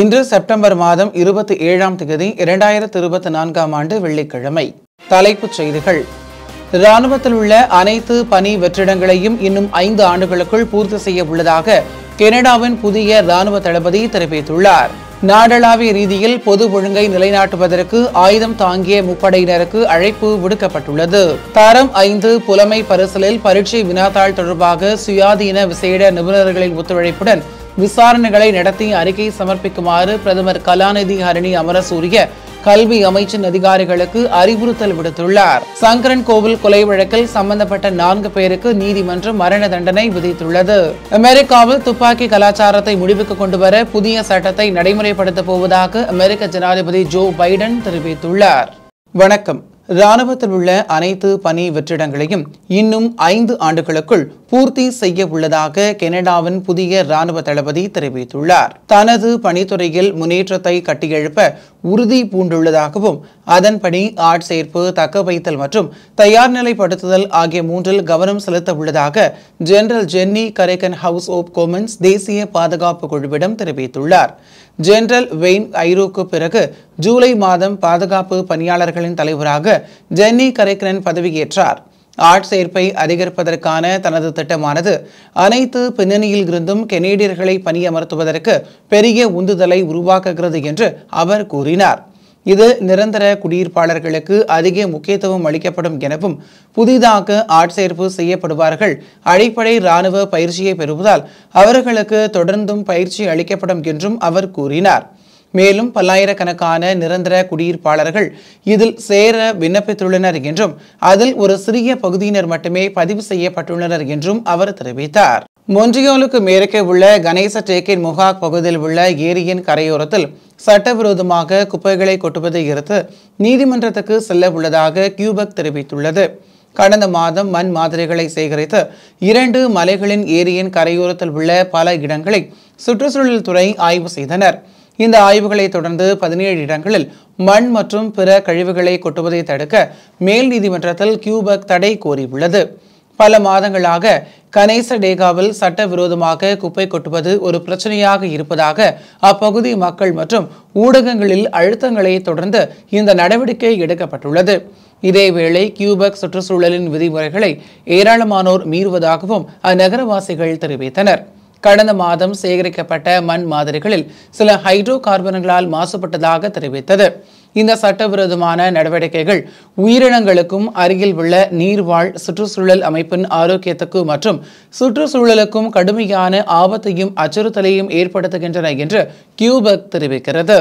இன்று செப்டம்பர் மாதம் இருபத்தி ஏழாம் தேதி இரண்டாயிரத்தி இருபத்தி நான்காம் ஆண்டு வெள்ளிக்கிழமை தலைப்புச் செய்திகள் ராணுவத்தில் உள்ள அனைத்து பணி வெற்றிடங்களையும் இன்னும் ஐந்து ஆண்டுகளுக்குள் பூர்த்தி செய்ய உள்ளதாக கனடாவின் புதிய ராணுவ தளபதி தெரிவித்துள்ளார் நாடளாவிய ரீதியில் பொது ஒழுங்கை நிலைநாட்டுவதற்கு ஆயுதம் தாங்கிய முப்படையினருக்கு அழைப்பு விடுக்கப்பட்டுள்ளது தரம் ஐந்து புலமை பரிசலில் பரீட்சை வினாத்தாள் தொடர்பாக சுயாதீன விசேட நிபுணர்களின் ஒத்துழைப்புடன் விசாரணைகளை நடத்தி அறிக்கை சமர்ப்பிக்குமாறு பிரதமர் கலாநிதி ஹரணி அமரசூரிய கல்வி அமைச்சின் அதிகாரிகளுக்கு அறிவுறுத்தல் விடுத்துள்ளார் சங்கரன் கோவில் கொலை வழக்கில் சம்பந்தப்பட்ட நான்கு பேருக்கு நீதிமன்றம் மரண தண்டனை விதித்துள்ளது அமெரிக்காவில் துப்பாக்கி கலாச்சாரத்தை முடிவுக்கு கொண்டுவர புதிய சட்டத்தை நடைமுறைப்படுத்தப் போவதாக அமெரிக்க ஜனாதிபதி ஜோ பைடன் தெரிவித்துள்ளார் வணக்கம் இராணுவத்தில் உள்ள அனைத்து பணி வெற்றிடங்களையும் இன்னும் ஐந்து ஆண்டுகளுக்குள் பூர்த்தி செய்ய உள்ளதாக கனடாவின் புதிய ராணுவ தளபதி தெரிவித்துள்ளார் தனது பணித்துறையில் முன்னேற்றத்தை கட்டியெழுப்ப உறுதி பூண்டுள்ளதாகவும் அதன்படி ஆட்சேர்ப்பு தக்க வைத்தல் மற்றும் தயார் நிலைப்படுத்துதல் ஆகிய மூன்றில் கவனம் செலுத்த உள்ளதாக general Jennie Carignan house of commons தேசிய பாதுகாப்பு குழுவிடம் தெரிவித்துள்ளார் ஜெனரல் வெயின் ஐரோக்கு பிறகு ஜூலை மாதம் பாதுகாப்பு பணியாளர்களின் தலைவராக ஜென்னி கரைக்கரன் பதவியேற்றார் ஆட்சேர்ப்பை அதிகரிப்பதற்கான தனது திட்டமானது அனைத்து பின்னணியில் இருந்தும் கெனேடியர்களை பணியமர்த்துவதற்கு பெரிய உந்துதலை உருவாக்குகிறது என்று அவர் கூறினார் இது நிரந்தர குடியிருப்பாளர்களுக்கு அதிக முக்கியத்துவம் அளிக்கப்படும் எனவும் புதிதாக ஆட்சேர்ப்பு செய்யப்படுவார்கள் அடிப்படை இராணுவ பயிற்சியை பெறுவதால் அவர்களுக்கு தொடர்ந்தும் பயிற்சி அளிக்கப்படும் என்றும் அவர் கூறினார் மேலும் பல்லாயிரக்கணக்கான நிரந்தர குடியிருப்பாளர்கள் இதில் சேர விண்ணப்பித்துள்ளனர் என்றும் அதில் ஒரு சிறிய பகுதியினர் மட்டுமே பதிவு செய்யப்பட்டுள்ளனர் என்றும் அவர் தெரிவித்தார் மொன்றியோலுக்கு மேற்கே உள்ள கணேச டேக்கின் முகாக் பகுதியில் உள்ள ஏரியின் கரையோரத்தில் சட்டவிரோதமாக குப்பைகளை கொட்டுவதை எதிர்த்து நீதிமன்றத்துக்கு செல்ல உள்ளதாக கியூபக் தெரிவித்துள்ளது கடந்த மாதம் மண் மாதிரிகளை சேகரித்து இரண்டு மலைகளின் ஏரியின் கரையோரத்தில் உள்ள பல இடங்களை சுற்றுச்சூழல் துறை ஆய்வு செய்தனர் இந்த ஆய்வுகளை தொடர்ந்து பதினேழு இடங்களில் மண் மற்றும் பிற கழிவுகளை கொட்டுவதை தடுக்க மேல் நீதிமன்றத்தில் கியூபக் தடை கோரியுள்ளது பல மாதங்களாக கணேச டேகாவில் சட்டவிரோதமாக குப்பை கொட்டுவது ஒரு பிரச்சனையாக இருப்பதாக அப்பகுதி மக்கள் மற்றும் ஊடகங்களில் அழுத்தங்களை தொடர்ந்து இந்த நடவடிக்கை எடுக்கப்பட்டுள்ளது இதேவேளை கியூபக் சுற்றுச்சூழலின் விதிமுறைகளை ஏராளமானோர் மீறுவதாகவும் அந்நகரவாசிகள் தெரிவித்தனர் கடந்த மாதம் சேகரிக்கப்பட்ட மண் மாதிரிகளில் சில ஹைட்ரோ கார்பன்களால் மாசுபட்டதாக தெரிவித்தது இந்த சட்டவிரோதமான நடவடிக்கைகள் உயிரினங்களுக்கும் அருகில் உள்ள நீர்வாழ் சுற்றுச்சூழல் அமைப்பின் ஆரோக்கியத்துக்கு மற்றும் சுற்றுச்சூழலுக்கும் கடுமையான ஆபத்தையும் அச்சுறுத்தலையும் ஏற்படுத்துகின்றன என்று கியூபக் தெரிவிக்கிறது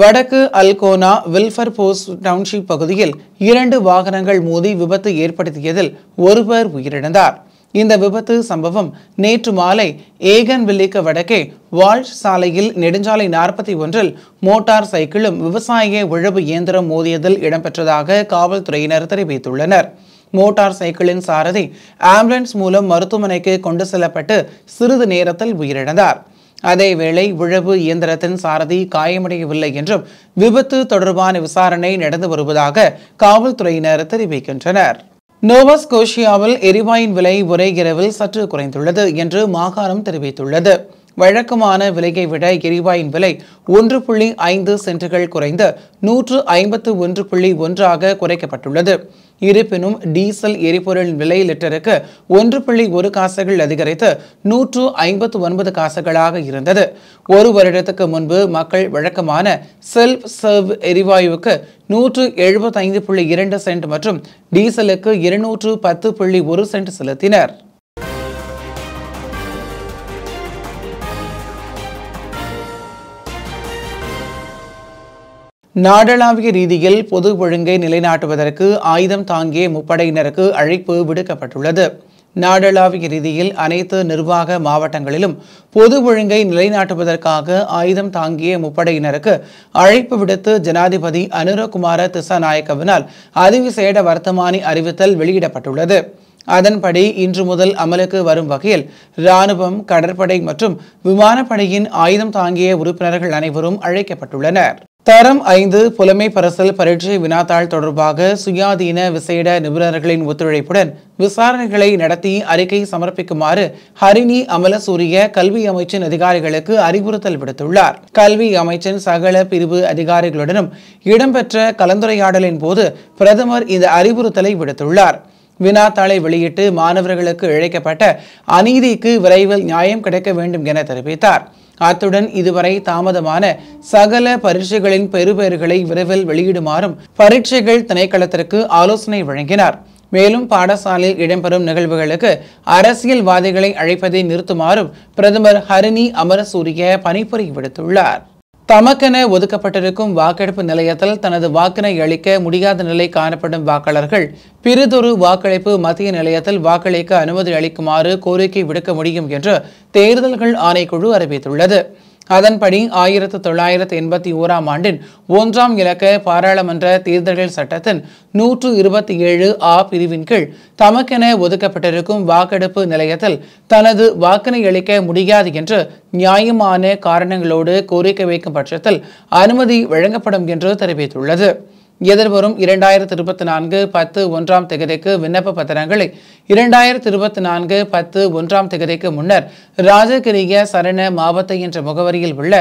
வடக்கு அல்கோனா வில்ஃபர் போஸ்ட் டவுன்ஷிப் பகுதியில் இரண்டு வாகனங்கள் மோதி விபத்து ஏற்படுத்தியதில் ஒருவர் உயிரிழந்தார் இந்த விபத்து சம்பவம் நேற்று மாலை ஏகன் வில்லிக்கு வடக்கே வால்ஷ் சாலையில் நெடுஞ்சாலை நாற்பத்தி ஒன்றில் மோட்டார் சைக்கிளும் விவசாய உழவு இயந்திரம் மோதியதில் இடம்பெற்றதாக காவல்துறையினர் தெரிவித்துள்ளனர் மோட்டார் சைக்கிளின் சாரதி ஆம்புலன்ஸ் மூலம் மருத்துவமனைக்கு கொண்டு செல்லப்பட்டு சிறிது நேரத்தில் உயிரிழந்தார் அதேவேளை உழவு இயந்திரத்தின் சாரதி காயமடையவில்லை என்றும் விபத்து தொடர்பான விசாரணை நடந்து வருவதாக காவல்துறையினர் தெரிவிக்கின்றனர் நோவா ஸ்கோஷியாவில் எரிவாயின் விலை ஒரே இரவில் சற்று குறைந்துள்ளது என்று மாகாணம் தெரிவித்துள்ளது வழக்கமான விலையை விட எரிவாயின் விலை ஒன்று புள்ளி ஐந்து சென்ட்டுகள் குறைந்து நூற்று ஐம்பத்து ஒன்று புள்ளி ஒன்றாக குறைக்கப்பட்டுள்ளது இருப்பினும் டீசல் எரிபொருளின் விலை லிட்டருக்கு ஒன்று புள்ளி ஒரு காசுகள் அதிகரித்து நூற்று ஐம்பத்து ஒன்பது காசுகளாக இருந்தது ஒரு வருடத்துக்கு முன்பு மக்கள் வழக்கமான செல்ஃப் சர்வ் எரிவாயுவுக்கு நூற்று எழுபத்தைந்து புள்ளி இரண்டு சென்ட் மற்றும் டீசலுக்கு இருநூற்று பத்து புள்ளி ஒரு சென்ட் செலுத்தினர் நாடளாவிய ரீதியில் பொது ஒழுங்கை நிலைநாட்டுவதற்கு ஆயுதம் தாங்கிய முப்படையினருக்கு அழைப்பு விடுக்கப்பட்டுள்ளது நாடளாவிய ரீதியில் அனைத்து நிர்வாக மாவட்டங்களிலும் பொது ஒழுங்கை நிலைநாட்டுவதற்காக ஆயுதம் தாங்கிய முப்படையினருக்கு அழைப்பு விடுத்து ஜனாதிபதி அனுரகுமார திசாநாயக்கவினால் அதிவிசேட வர்த்தமானி அறிவித்தல் வெளியிடப்பட்டுள்ளது அதன்படி இன்று முதல் அமலுக்கு வரும் வகையில் இராணுவம் கடற்படை மற்றும் விமானப்படையின் ஆயுதம் தாங்கிய உறுப்பினர்கள் அனைவரும் அழைக்கப்பட்டுள்ளனர் தரம் ஐந்து புலமை பரசல் பரீட்சை வினாத்தாள் தொடர்பாக சுயாதீன விசேட நிபுணர்களின் ஒத்துழைப்புடன் விசாரணைகளை நடத்தி அறிக்கை சமர்ப்பிக்குமாறு ஹரிணி அமலசூரிய கல்வி அமைச்சின் அதிகாரிகளுக்கு அறிவுறுத்தல் விடுத்துள்ளார் கல்வி அமைச்சின் சகல பிரிவு அதிகாரிகளுடனும் இடம்பெற்ற கலந்துரையாடலின் போது பிரதமர் இந்த அறிவுறுத்தலை விடுத்துள்ளார் வினாத்தாளை வெளியிட்டு மாணவர்களுக்கு இழைக்கப்பட்ட அநீதிக்கு விரைவில் நியாயம் கிடைக்க வேண்டும் என தெரிவித்தார் அத்துடன் இதுவரை தாமதமான சகல பரீட்சைகளின் பெறுபெயர்களை விரைவில் வெளியிடுமாறும் பரீட்சைகள் திணைக்களத்திற்கு ஆலோசனை வழங்கினார் மேலும் பாடசாலையில் இடம்பெறும் நிகழ்வுகளுக்கு அரசியல்வாதிகளை அழைப்பதை நிறுத்துமாறும் பிரதமர் ஹரிணி அமரசூரிய பணிபுரி விடுத்துள்ளார் தமக்கென ஒதுக்கப்பட்டிருக்கும் வாக்கெடுப்பு நிலையத்தில் தனது வாக்கினை அளிக்க முடியாத நிலை காணப்படும் வாக்காளர்கள் பிறிதொரு வாக்களிப்பு மத்திய நிலையத்தில் வாக்களிக்க அனுமதி அளிக்குமாறு கோரிக்கை விடுக்க முடியும் என்று தேர்தல்கள் ஆணைக்குழு அறிவித்துள்ளது அதன்படி ஆயிரத்து தொள்ளாயிரத்து எண்பத்தி ஓராம் ஆண்டின் ஒன்றாம் இலக்க பாராளுமன்ற தேர்தல்கள் சட்டத்தின் நூற்று இருபத்தி ஏழு ஆ பிரிவின் கீழ் தமக்கென ஒதுக்கப்பட்டிருக்கும் வாக்கெடுப்பு நிலையத்தில் தனது வாக்கினை அளிக்க முடியாது என்று நியாயமான காரணங்களோடு கோரிக்கை வைக்கும் பட்சத்தில் அனுமதி வழங்கப்படும் என்று தெரிவித்துள்ளது எதிர்வரும் இரண்டாயிரத்தி இருபத்தி நான்கு பத்து ஒன்றாம் திகதிக்கு விண்ணப்ப பத்திரங்களை இரண்டாயிரத்தி இருபத்தி நான்கு பத்து ஒன்றாம் திகதிக்கு முன்னர் ராஜகிரிய சரண மாவத்த என்ற முகவரியில் உள்ள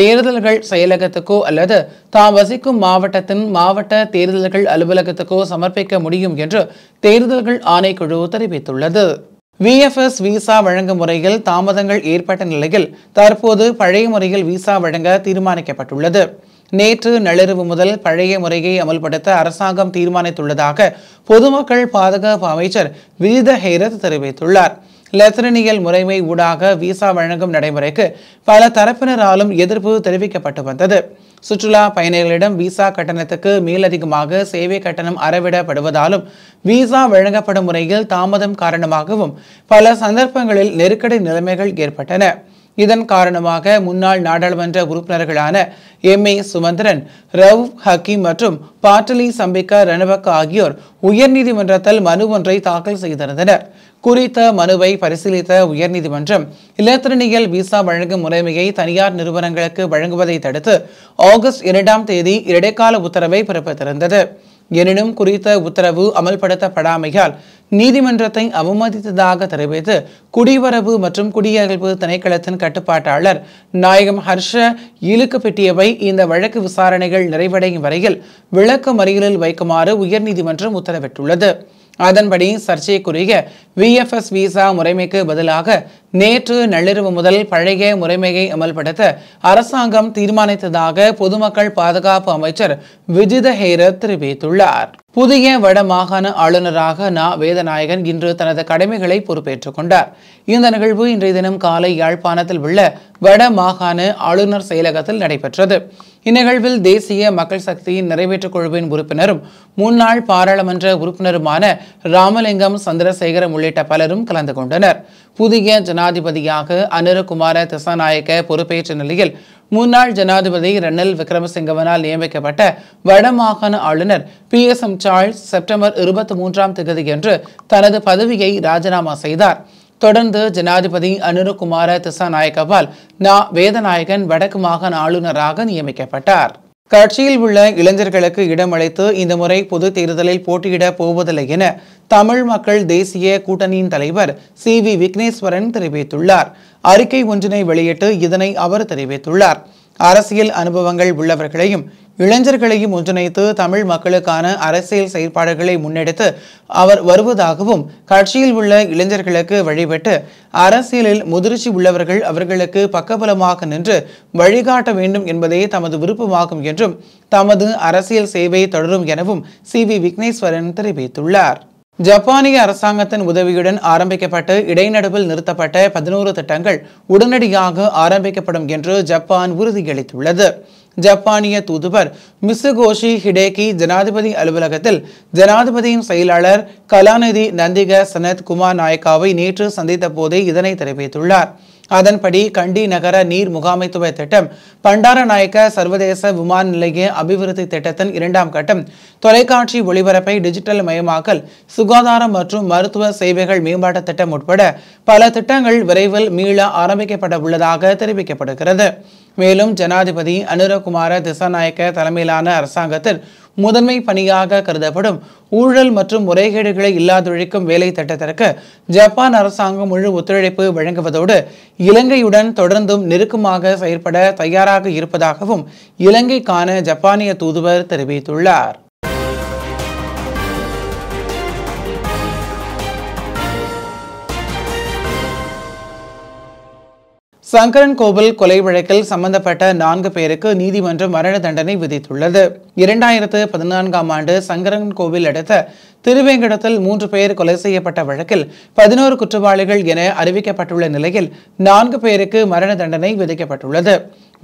தேர்தல்கள் செயலகத்துக்கோ அல்லது தாம் வசிக்கும் மாவட்டத்தின் மாவட்ட தேர்தல்கள் அலுவலகத்துக்கோ சமர்ப்பிக்க முடியும் என்று தேர்தல்கள் ஆணைக்குழு தெரிவித்துள்ளது விஎஃப்எஸ் விசா வழங்கும் முறையில் தாமதங்கள் ஏற்பட்ட நிலையில் தற்போது பழைய முறையில் விசா வழங்க தீர்மானிக்கப்பட்டுள்ளது நேற்று நள்ளிரவு முதல் பழைய முறையை அமல்படுத்த அரசாங்கம் தீர்மானித்துள்ளதாக பொதுமக்கள் பாதுகாப்பு அமைச்சர் விஜித ஹேரத் தெரிவித்துள்ளார் லெத்தனியல் முறைமை ஊடாக விசா வழங்கும் நடைமுறைக்கு பல தரப்பினராலும் எதிர்ப்பு தெரிவிக்கப்பட்டு வந்தது சுற்றுலா பயணிகளிடம் விசா கட்டணத்துக்கு மேலதிகமாக சேவை கட்டணம் அறவிடப்படுவதாலும் விசா வழங்கப்படும் முறையில் தாமதம் காரணமாகவும் பல சந்தர்ப்பங்களில் நெருக்கடி நிலைமைகள் ஏற்பட்டன இதன் காரணமாக முன்னாள் நாடாளுமன்ற உறுப்பினர்களான எம் ஏ சுமந்திரன் ரவ் ஹக்கீம் மற்றும் பாட்டலி சம்பிகா ரணபக் ஆகியோர் உயர்நீதிமன்றத்தில் மனு ஒன்றை தாக்கல் செய்திருந்தனர் குறித்த மனுவை பரிசீலித்த உயர்நீதிமன்றம் இலத்திரனியல் விசா வழங்கும் முறைமையை தனியார் நிறுவனங்களுக்கு வழங்குவதை தடுத்து ஆகஸ்ட் இரண்டாம் தேதி இடைக்கால உத்தரவை பிறப்பித்திருந்தது எனினும் குறித்த உத்தரவு அமல்படுத்தப்படாமையால் நீதிமன்றத்தை அவமதித்ததாக தெரிவித்து குடிவரவு மற்றும் குடியகழ்வு திணைக்களத்தின் கட்டுப்பாட்டாளர் நாயகம் ஹர்ஷ இழுக்கு பெட்டியவை இந்த வழக்கு விசாரணைகள் நிறைவடையும் வரையில் விளக்க மறியலில் வைக்குமாறு உயர்நீதிமன்றம் உத்தரவிட்டுள்ளது அதன்படி சர்ச்சைக்குரிய விஎஃப்எஸ் விசா முறைமைக்கு பதிலாக நேற்று நள்ளிரவு முதல் பழைய முறைமையை அமல்படுத்த அரசாங்கம் தீர்மானித்ததாக பொதுமக்கள் பாதுகாப்பு அமைச்சர் விஜித ஹேரத் தெரிவித்துள்ளார் புதிய வடமாகாண ஆளுநராக நா வேதநாயகன் இன்று தனது கடமைகளை பொறுப்பேற்றுக் கொண்டார் இந்த நிகழ்வு இன்றைய தினம் காலை யாழ்ப்பாணத்தில் உள்ள வடமாகாண ஆளுநர் செயலகத்தில் நடைபெற்றது இந்நிகழ்வில் தேசிய மக்கள் சக்தியின் நிறைவேற்றுக் குழுவின் உறுப்பினரும் முன்னாள் பாராளுமன்ற உறுப்பினருமான ராமலிங்கம் சந்திரசேகரம் உள்ளிட்ட பலரும் கலந்து கொண்டனர் புதிய ஜனாதிபதியாக அனுரகுமார திசாநாயக்க பொறுப்பேற்ற நிலையில் முன்னாள் ஜனாதிபதி ரணில் விக்ரமசிங்கவனால் நியமிக்கப்பட்ட வடமாகாண ஆளுநர் P S M Charles September இருபத்தி மூன்றாம் தேதியன்று தனது பதவியை ராஜினாமா செய்தார் தொடர்ந்து ஜனாதிபதி அனுரகுமார திசாநாயக்கவால் நா வேதநாயகன் வடக்கு மாகாண ஆளுநராக நியமிக்கப்பட்டார் கட்சியில் உள்ள இளைஞர்களுக்கு இடமளித்து இந்த முறை பொது தேர்தலில் போட்டியிட போவதில்லை என தமிழ் மக்கள் தேசிய கூட்டணியின் தலைவர் சி வி விக்னேஸ்வரன் தெரிவித்துள்ளார் அறிக்கை ஒன்றினை வெளியிட்டு இதனை அவர் தெரிவித்துள்ளார் அரசியல் அனுபவங்கள் உள்ளவர்களையும் இளைஞர்களையும் ஒன்றிணைத்து தமிழ் மக்களுக்கான அரசியல் செயற்பாடுகளை முன்னெடுத்து அவர் வருவதாகவும் கட்சியில் உள்ள இளைஞர்களுக்கு வழிபட்டு அரசியலில் முதிர்ச்சி உள்ளவர்கள் அவர்களுக்கு பக்கபலமாக நின்று வழிகாட்ட வேண்டும் என்பதே தமது விருப்பமாகும் என்றும் தமது அரசியல் சேவை தொடரும் எனவும் சி வி விக்னேஸ்வரன் தெரிவித்துள்ளார் ஜப்பானிய அரசாங்கத்தின் உதவியுடன் ஆரம்பிக்கப்பட்டு இடைநடுவில் நிறுத்தப்பட்ட பதினோரு திட்டங்கள் உடனடியாக ஆரம்பிக்கப்படும் என்று ஜப்பான் உறுதியளித்துள்ளது ஜப்பானிய தூதுவர் மிசுகோஷி ஹிடேகி ஜனாதிபதி அலுவலகத்தில் ஜனாதிபதியின் செயலாளர் கலாநிதி நந்திக சனத் குமார் நாயக்காவை நேற்று சந்தித்த போதே இதனை தெரிவித்துள்ளார் அதன்படி கண்டி நகர நீர் முகாமைத்துவ திட்டம் பண்டாரநாயக்க சர்வதேச விமான நிலைய அபிவிருத்தி திட்டத்தின் இரண்டாம் கட்டம் தொலைக்காட்சி ஒளிபரப்பை டிஜிட்டல் மயமாக்கல் சுகாதாரம் மற்றும் மருத்துவ சேவைகள் மேம்பாட்டு திட்டம் உட்பட பல திட்டங்கள் விரைவில் மீள ஆரம்பிக்கப்பட உள்ளதாக தெரிவிக்கப்படுகிறது மேலும் ஜனாதிபதி அனுரகுமார திசாநாயக்க தலைமையிலான அரசாங்கத்தில் முதன்மை பணியாக கருதப்படும் ஊழல் மற்றும் முறைகேடுகளை இல்லாதொழிக்கும் வேலை திட்டத்திற்கு ஜப்பான் அரசாங்கம் முழு ஒத்துழைப்பு வழங்குவதோடு இலங்கையுடன் தொடர்ந்தும் நெருக்கமாக செயற்பட தயாராக இருப்பதாகவும் இலங்கைக்கான ஜப்பானிய தூதுவர் தெரிவித்துள்ளார் சங்கரன் கோவில் கொலை வழக்கில் சம்பந்தப்பட்ட நான்கு பேருக்கு நீதிமன்றம் மரண தண்டனை விதித்துள்ளது இரண்டாயிரத்து பதினான்காம் ஆண்டு சங்கரன் கோவில் அடுத்த திருவேங்கடத்தில் மூன்று பேர் கொலை செய்யப்பட்ட வழக்கில் பதினோரு குற்றவாளிகள் என அறிவிக்கப்பட்டுள்ள நிலையில் நான்கு பேருக்கு மரண தண்டனை விதிக்கப்பட்டுள்ளது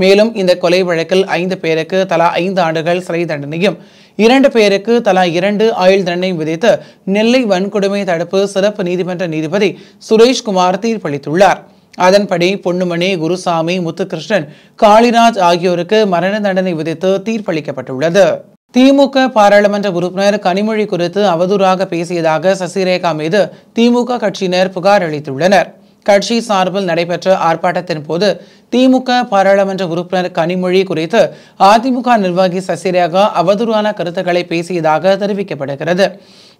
மேலும் இந்த கொலை வழக்கில் ஐந்து பேருக்கு தலா ஐந்து ஆண்டுகள் சிறை தண்டனையும் இரண்டு பேருக்கு தலா இரண்டு ஆயுள் தண்டனையும் விதித்து நெல்லை வன்கொடுமை தடுப்பு சிறப்பு நீதிமன்ற நீதிபதி சுரேஷ்குமார் தீர்ப்பளித்துள்ளார் அதன்படி பொன்னுமணி குருசாமி முத்துகிருஷ்ணன் காளிராஜ் ஆகியோருக்கு மரண தண்டனை விதித்து தீர்ப்பளிக்கப்பட்டுள்ளது திமுக பாராளுமன்ற உறுப்பினர் கனிமொழி குறித்து அவதூறாக பேசியதாக சசிரேகா மீது திமுக கட்சியினர் புகார் அளித்துள்ளனர் கட்சி சார்பில் நடைபெற்ற ஆர்ப்பாட்டத்தின் போது திமுக பாராளுமன்ற உறுப்பினர் கனிமொழி குறித்து அதிமுக நிர்வாகி சசிரேகா அவதூறான கருத்துக்களை பேசியதாக தெரிவிக்கப்படுகிறது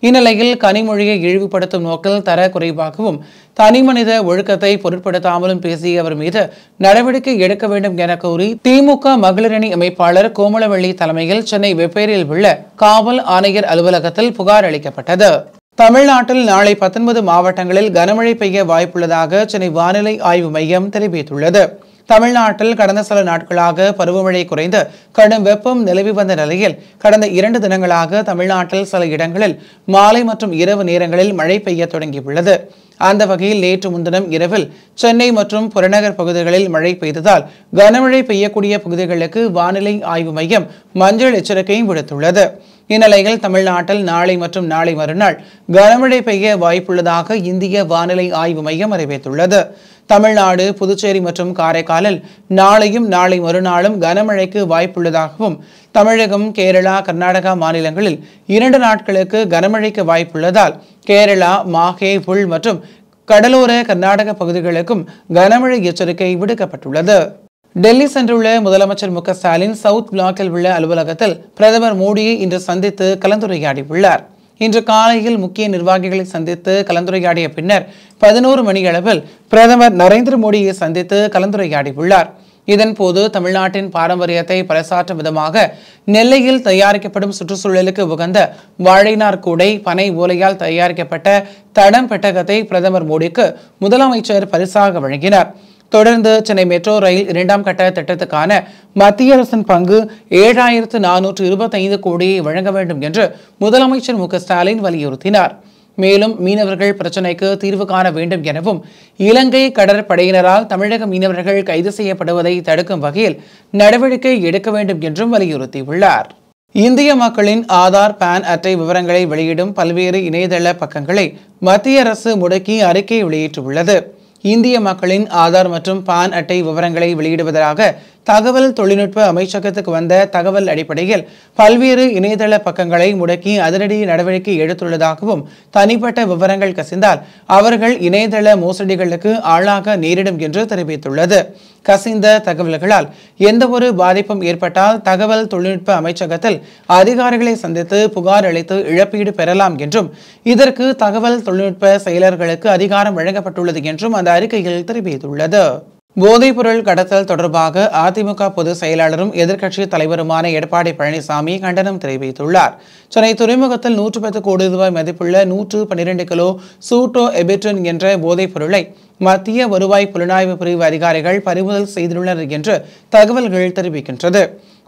இந்நிலையில் கனிமொழியை இழிவுபடுத்தும் நோக்கில் தர குறைவாகவும் தனிமனித ஒழுக்கத்தை பொருட்படுத்தாமலும் பேசியவர் மீது நடவடிக்கை எடுக்க வேண்டும் என கூறி திமுக மகளிரணி அமைப்பாளர் கோமலவள்ளி தலைமையில் சென்னை வெப்பேரியில் உள்ள காவல் ஆணையர் அலுவலகத்தில் புகார் அளிக்கப்பட்டது தமிழ்நாட்டில் நாளை பத்தொன்பது மாவட்டங்களில் கனமழை பெய்ய வாய்ப்புள்ளதாக சென்னை வானிலை ஆய்வு மையம் தெரிவித்துள்ளது தமிழ்நாட்டில் கடந்த சில நாட்களாக பருவமழை குறைந்து கடும் வெப்பம் நிலவி வந்த நிலையில் கடந்த இரண்டு தினங்களாக தமிழ்நாட்டில் சில இடங்களில் மாலை மற்றும் இரவு நேரங்களில் மழை பெய்ய தொடங்கியுள்ளது அந்த வகையில் நேற்று முன்தினம் இரவில் சென்னை மற்றும் புறநகர் பகுதிகளில் மழை பெய்ததால் கனமழை பெய்யக்கூடிய பகுதிகளுக்கு வானிலை ஆய்வு மையம் மஞ்சள் எச்சரிக்கையும் விடுத்துள்ளது இந்நிலையில் தமிழ்நாட்டில் நாளை மற்றும் நாளை மறுநாள் கனமழை பெய்ய வாய்ப்புள்ளதாக இந்திய வானிலை ஆய்வு மையம் அறிவித்துள்ளது தமிழ்நாடு புதுச்சேரி மற்றும் காரைக்காலில் நாளையும் நாளை மறுநாளும் கனமழைக்கு வாய்ப்புள்ளதாகவும் தமிழகம் கேரளா கர்நாடகா மாநிலங்களில் இரண்டு நாட்களுக்கு கனமழைக்கு வாய்ப்புள்ளதால் கேரளா மாஹே புல் மற்றும் கடலோர கர்நாடக பகுதிகளுக்கும் கனமழை எச்சரிக்கை விடுக்கப்பட்டுள்ளது டெல்லி சென்றுள்ள முதலமைச்சர் மு ஸ்டாலின் சவுத் பிளாக்கில் உள்ள அலுவலகத்தில் பிரதமர் மோடியை இன்று சந்தித்து கலந்துரையாடி உள்ளார் இன்று காலையில் முக்கிய நிர்வாகிகளை சந்தித்து கலந்துரையாடிய பின்னர் பதினோரு மணியளவில் பிரதமர் நரேந்திர மோடியை சந்தித்து கலந்துரையாடி உள்ளார் இதன்போது தமிழ்நாட்டின் பாரம்பரியத்தை பறைசாற்றும் விதமாக நெல்லையில் தயாரிக்கப்படும் சுற்றுச்சூழலுக்கு உகந்த வாழைநார் கூடை பனை ஓலையால் தயாரிக்கப்பட்ட தடம் பெட்டகத்தை பிரதமர் மோடிக்கு முதலமைச்சர் பரிசாக வழங்கினார் தொடர்ந்து சென்னை மெட்ரோ ரயில் இரண்டாம் கட்ட திட்டத்துக்கான மத்திய அரசின் பங்கு ஏழாயிரத்து நானூற்று இருபத்தைந்து கோடியை வழங்க வேண்டும் என்று முதலமைச்சர் மு ஸ்டாலின் வலியுறுத்தினார் மேலும் மீனவர்கள் பிரச்சினைக்கு தீர்வு காண வேண்டும் எனவும் இலங்கை கடற்படையினரால் தமிழக மீனவர்கள் கைது செய்யப்படுவதை தடுக்கும் வகையில் நடவடிக்கை எடுக்க வேண்டும் என்றும் வலியுறுத்தியுள்ளார் இந்திய மக்களின் ஆதார் பான் அட்டை விவரங்களை வெளியிடும் பல்வேறு இணையதள பக்கங்களை மத்திய அரசு முடக்கி அறிக்கை வெளியிட்டுள்ளது இந்திய மக்களின் ஆதார் மற்றும் பான் அட்டை விவரங்களை வெளியிடுவதாக தகவல் தொழில்நுட்ப அமைச்சகத்துக்கு வந்த தகவல் அடிப்படையில் பல்வேறு இணையதள பக்கங்களை முடக்கி அதிரடி நடவடிக்கை எடுத்துள்ளதாகவும் தனிப்பட்ட விவரங்கள் கசிந்தால் அவர்கள் இணையதள மோசடிகளுக்கு ஆளாக நேரிடும் என்று தெரிவித்துள்ளது கசிந்த தகவல்களால் எந்தவொரு பாதிப்பும் ஏற்பட்டால் தகவல் தொழில்நுட்ப அமைச்சகத்தில் அதிகாரிகளை சந்தித்து புகார் அளித்து இழப்பீடு பெறலாம் என்றும் இதற்கு தகவல் தொழில்நுட்ப செயலர்களுக்கு அதிகாரம் வழங்கப்பட்டுள்ளது என்றும் அந்த அறிக்கையில் தெரிவித்துள்ளது பொருள் கடத்தல் தொடர்பாக அதிமுக பொதுச் செயலாளரும் எதிர்க்கட்சி தலைவருமான எடப்பாடி பழனிசாமி கண்டனம் தெரிவித்துள்ளார் சென்னை துறைமுகத்தில் நூற்று பத்து கோடி ரூபாய் மதிப்புள்ள நூற்று பன்னிரண்டு கிலோ சூட்டோ எபிட்ரின் என்ற பொருளை மத்திய வருவாய் புலனாய்வு பிரிவு அதிகாரிகள் பறிமுதல் செய்துள்ளனர் என்று தகவல்கள் தெரிவிக்கின்றது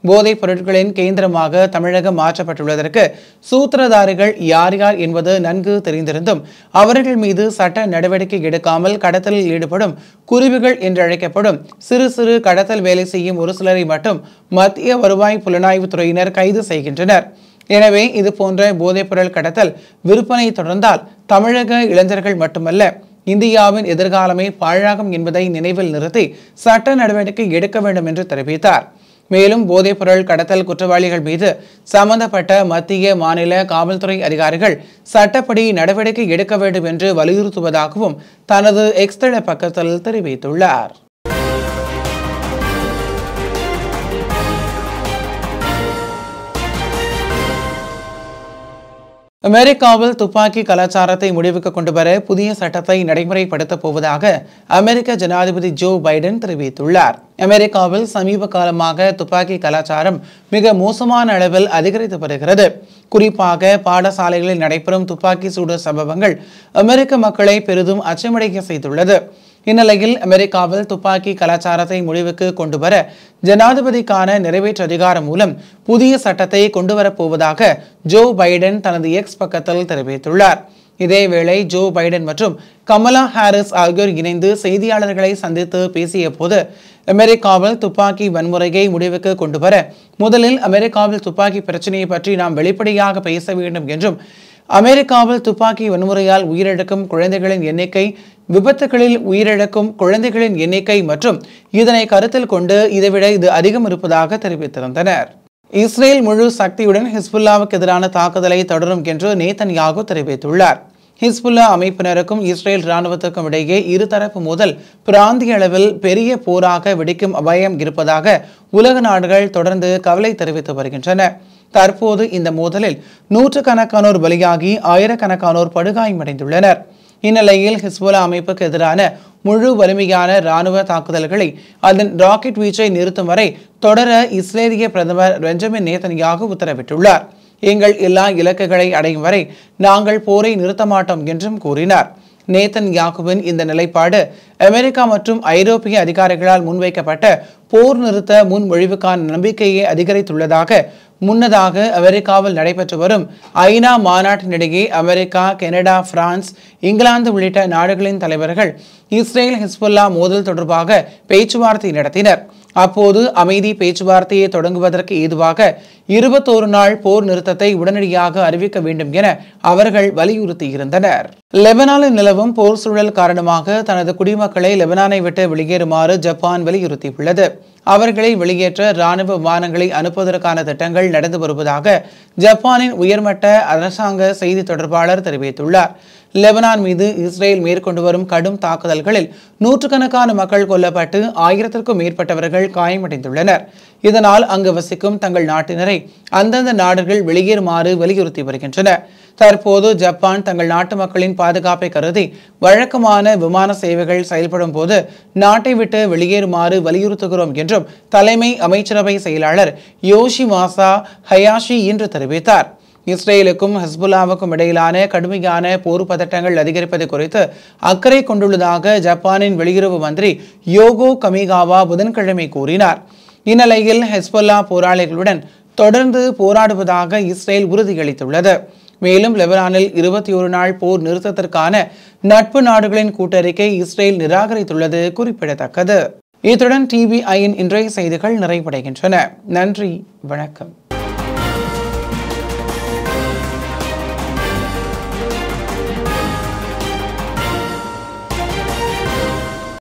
போதைப் பொருட்களின் கேந்திரமாக தமிழகம் மாற்றப்பட்டுள்ளதற்கு சூத்திரதாரிகள் யார் யார் என்பது நன்கு தெரிந்திருந்தும் அவர்கள் மீது சட்ட நடவடிக்கை எடுக்காமல் கடத்தலில் ஈடுபடும் குருவிகள் என்றழைக்கப்படும் சிறு சிறு கடத்தல் வேலை செய்யும் ஒரு சிலரை மட்டும் மத்திய வருவாய் புலனாய்வுத் துறையினர் கைது செய்கின்றனர் எனவே இது போன்ற போதைப்பொருள் கடத்தல் விற்பனை தொடர்ந்தால் தமிழக இளைஞர்கள் மட்டுமல்ல இந்தியாவின் எதிர்காலமே பாழாகும் என்பதை நினைவில் நிறுத்தி சட்ட நடவடிக்கை எடுக்க வேண்டும் என்று தெரிவித்தார் மேலும் போதைப்பொருள் கடத்தல் குற்றவாளிகள் மீது சம்பந்தப்பட்ட மத்திய மாநில காவல்துறை அதிகாரிகள் சட்டப்படி நடவடிக்கை எடுக்க வேண்டும் என்று வலியுறுத்துவதாகவும் தனது எக்ஸ்தள பக்கத்தில் தெரிவித்துள்ளார் அமெரிக்காவில் துப்பாக்கி கலாச்சாரத்தை முடிவுக்கு கொண்டு வர புதிய சட்டத்தை நடைமுறைப்படுத்தப் போவதாக அமெரிக்க ஜனாதிபதி ஜோ பைடன் தெரிவித்துள்ளார் அமெரிக்காவில் சமீப காலமாக துப்பாக்கி கலாச்சாரம் மிக மோசமான அளவில் அதிகரித்து வருகிறது குறிப்பாக பாடசாலைகளில் நடைபெறும் துப்பாக்கி சூடு சம்பவங்கள் அமெரிக்க மக்களை பெரிதும் அச்சமடைய செய்துள்ளது இந்நிலையில் அமெரிக்காவில் துப்பாக்கி கலாச்சாரத்தை முடிவுக்கு கொண்டுவர ஜனாதிபதிக்கான நிறைவேற்று அதிகாரம் மூலம் புதிய சட்டத்தை கொண்டுவரப்போவதாக ஜோ பைடன் தனது எக்ஸ் பக்கத்தில் தெரிவித்துள்ளார் இதேவேளை ஜோ பைடன் மற்றும் கமலா ஹாரிஸ் ஆகியோர் இணைந்து செய்தியாளர்களை சந்தித்து பேசிய போது அமெரிக்காவில் துப்பாக்கி வன்முறையை முடிவுக்கு கொண்டுவர முதலில் அமெரிக்காவில் துப்பாக்கி பிரச்சனையை பற்றி நாம் வெளிப்படையாக பேச வேண்டும் என்றும் அமெரிக்காவில் துப்பாக்கி வன்முறையால் உயிரிழக்கும் குழந்தைகளின் எண்ணிக்கை விபத்துகளில் உயிரிழக்கும் குழந்தைகளின் எண்ணிக்கை மற்றும் இதனை கருத்தில் கொண்டு இதைவிட இது அதிகம் இருப்பதாக தெரிவித்திருந்தனர் இஸ்ரேல் முழு சக்தியுடன் ஹிஸ்புல்லாவுக்கு எதிரான தாக்குதலை தொடரும் என்று நேத்தன் யாகு தெரிவித்துள்ளார் ஹிஸ்புல்லா அமைப்பினருக்கும் இஸ்ரேல் இராணுவத்திற்கும் இடையே இருதரப்பு முதல் பிராந்திய அளவில் பெரிய போராக வெடிக்கும் அபாயம் இருப்பதாக உலக நாடுகள் தொடர்ந்து கவலை தெரிவித்து வருகின்றன தற்போது இந்த மோதலில் நூற்றுக்கணக்கானோர் பலியாகி ஆயிரக்கணக்கானோர் படுகாயமடைந்துள்ளனர் இந்நிலையில் ஹிஸ்புலா அமைப்புக்கு எதிரான முழு வலிமையான இராணுவ தாக்குதல்களை அதன் ராக்கெட் வீச்சை நிறுத்தும் வரை தொடர இஸ்ரேலிய பிரதமர் பெஞ்சமின் நேத்தனியாக உத்தரவிட்டுள்ளார் எங்கள் எல்லா இலக்குகளை அடையும் வரை நாங்கள் போரை நிறுத்த மாட்டோம் என்றும் கூறினார் நேத்தன் யாகுவின் இந்த நிலைப்பாடு அமெரிக்கா மற்றும் ஐரோப்பிய அதிகாரிகளால் முன்வைக்கப்பட்ட போர் நிறுத்த முன்மொழிவுக்கான நம்பிக்கையை அதிகரித்துள்ளதாக முன்னதாக அமெரிக்காவில் நடைபெற்று வரும் ஐநா மாநாட்டினிடையே அமெரிக்கா கனடா பிரான்ஸ் இங்கிலாந்து உள்ளிட்ட நாடுகளின் தலைவர்கள் இஸ்ரேல் ஹிஸ்புல்லா மோதல் தொடர்பாக பேச்சுவார்த்தை நடத்தினர் அப்போது அமைதி பேச்சுவார்த்தையை தொடங்குவதற்கு ஏதுவாக இருபத்தோரு நாள் போர் நிறுத்தத்தை உடனடியாக அறிவிக்க வேண்டும் என அவர்கள் வலியுறுத்தியிருந்தனர் லெபனானில் நிலவும் போர் சூழல் காரணமாக தனது குடிமக்களை லெபனானை விட்டு வெளியேறுமாறு ஜப்பான் வலியுறுத்தியுள்ளது அவர்களை வெளியேற்ற இராணுவ விமானங்களை அனுப்புவதற்கான திட்டங்கள் நடந்து வருவதாக ஜப்பானின் உயர்மட்ட அரசாங்க செய்தி தொடர்பாளர் தெரிவித்துள்ளார் லெபனான் மீது இஸ்ரேல் மேற்கொண்டு வரும் கடும் தாக்குதல்களில் நூற்றுக்கணக்கான மக்கள் கொல்லப்பட்டு ஆயிரத்திற்கும் மேற்பட்டவர்கள் காயமடைந்துள்ளனர் இதனால் அங்கு வசிக்கும் தங்கள் நாட்டினரை அந்தந்த நாடுகள் வெளியேறுமாறு வலியுறுத்தி வருகின்றன தற்போது ஜப்பான் தங்கள் நாட்டு மக்களின் பாதுகாப்பை கருதி வழக்கமான விமான சேவைகள் செயல்படும் போது நாட்டை விட்டு வெளியேறுமாறு வலியுறுத்துகிறோம் என்றும் தலைமை அமைச்சரவை செயலாளர் யோஷி மாசா ஹயாஷி இன்று தெரிவித்தார் இஸ்ரேலுக்கும் ஹஸ்புல்லாவுக்கும் இடையிலான கடுமையான போர் பதட்டங்கள் அதிகரிப்பது குறித்து அக்கறை கொண்டுள்ளதாக ஜப்பானின் வெளியுறவு மந்திரி யோகோ கமிகாவா புதன்கிழமை கூறினார் இந்நிலையில் ஹெஸ்பொல்லா போராளிகளுடன் தொடர்ந்து போராடுவதாக இஸ்ரேல் உறுதியளித்துள்ளது மேலும் லெபனானில் இருபத்தி ஒரு நாள் போர் நிறுத்தத்திற்கான நட்பு நாடுகளின் கூட்டறிக்கை இஸ்ரேல் நிராகரித்துள்ளது குறிப்பிடத்தக்கது இத்துடன் யின் இன்றைய செய்திகள் நிறைவடைகின்றன நன்றி வணக்கம்